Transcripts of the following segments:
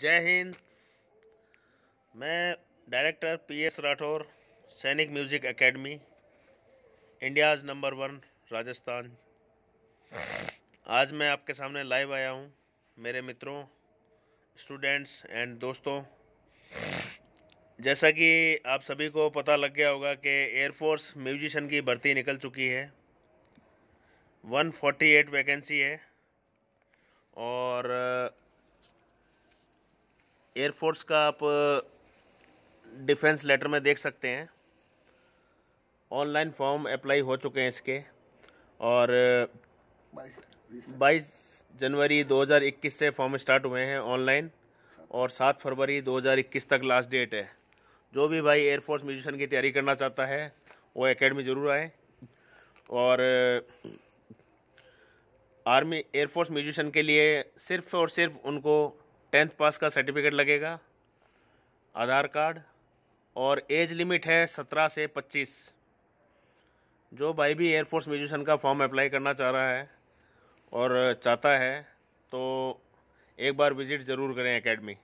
जय हिंद मैं director PS Rathore सैनिक music academy India's number one Rajasthan आज मैं आपके सामने लाइव आया हूँ मेरे मित्रों स्टूडेंट्स एंड दोस्तों जैसा कि आप सभी को पता लग गया होगा कि एयरफोर्स म्यूजिशन की भर्ती निकल चुकी है 148 वैकेंसी है और एयरफोर्स का आप डिफेंस uh, लेटर में देख सकते हैं ऑनलाइन फॉर्म अप्लाई हो चुके हैं इसके और 22 uh, जनवरी 2021 से फॉर्म स्टार्ट हुए हैं ऑनलाइन और 7 फरवरी 2021 तक लास्ट डेट है जो भी भाई एयरफोर्स म्यूजिशन की तैयारी करना चाहता है वो एकेडमी ज़रूर आए और आर्मी एयरफोर्स म्यूजिशन के लिए सिर्फ और सिर्फ उनको टेंथ पास का सर्टिफिकेट लगेगा आधार कार्ड और एज लिमिट है सत्रह से पच्चीस जो भाई भी एयरफोर्स म्यूजिशन का फॉर्म अप्लाई करना चाह रहा है और चाहता है तो एक बार विज़िट ज़रूर करें एकेडमी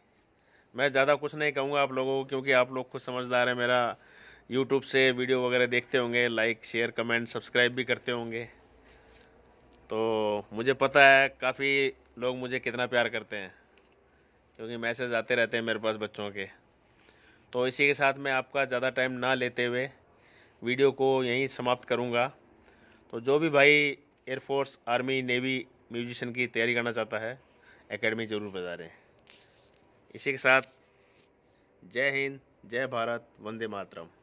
मैं ज़्यादा कुछ नहीं कहूँगा आप लोगों को क्योंकि आप लोग कुछ समझदार हैं मेरा यूट्यूब से वीडियो वगैरह देखते होंगे लाइक शेयर कमेंट सब्सक्राइब भी करते होंगे तो मुझे पता है काफ़ी लोग मुझे कितना प्यार करते हैं क्योंकि मैसेज आते रहते हैं मेरे पास बच्चों के तो इसी के साथ मैं आपका ज़्यादा टाइम ना लेते हुए वीडियो को यहीं समाप्त करूँगा तो जो भी भाई एयरफोर्स आर्मी नेवी म्यूजिशन की तैयारी करना चाहता है एकेडमी ज़रूर बता रहे इसी के साथ जय हिंद जय भारत वंदे मातरम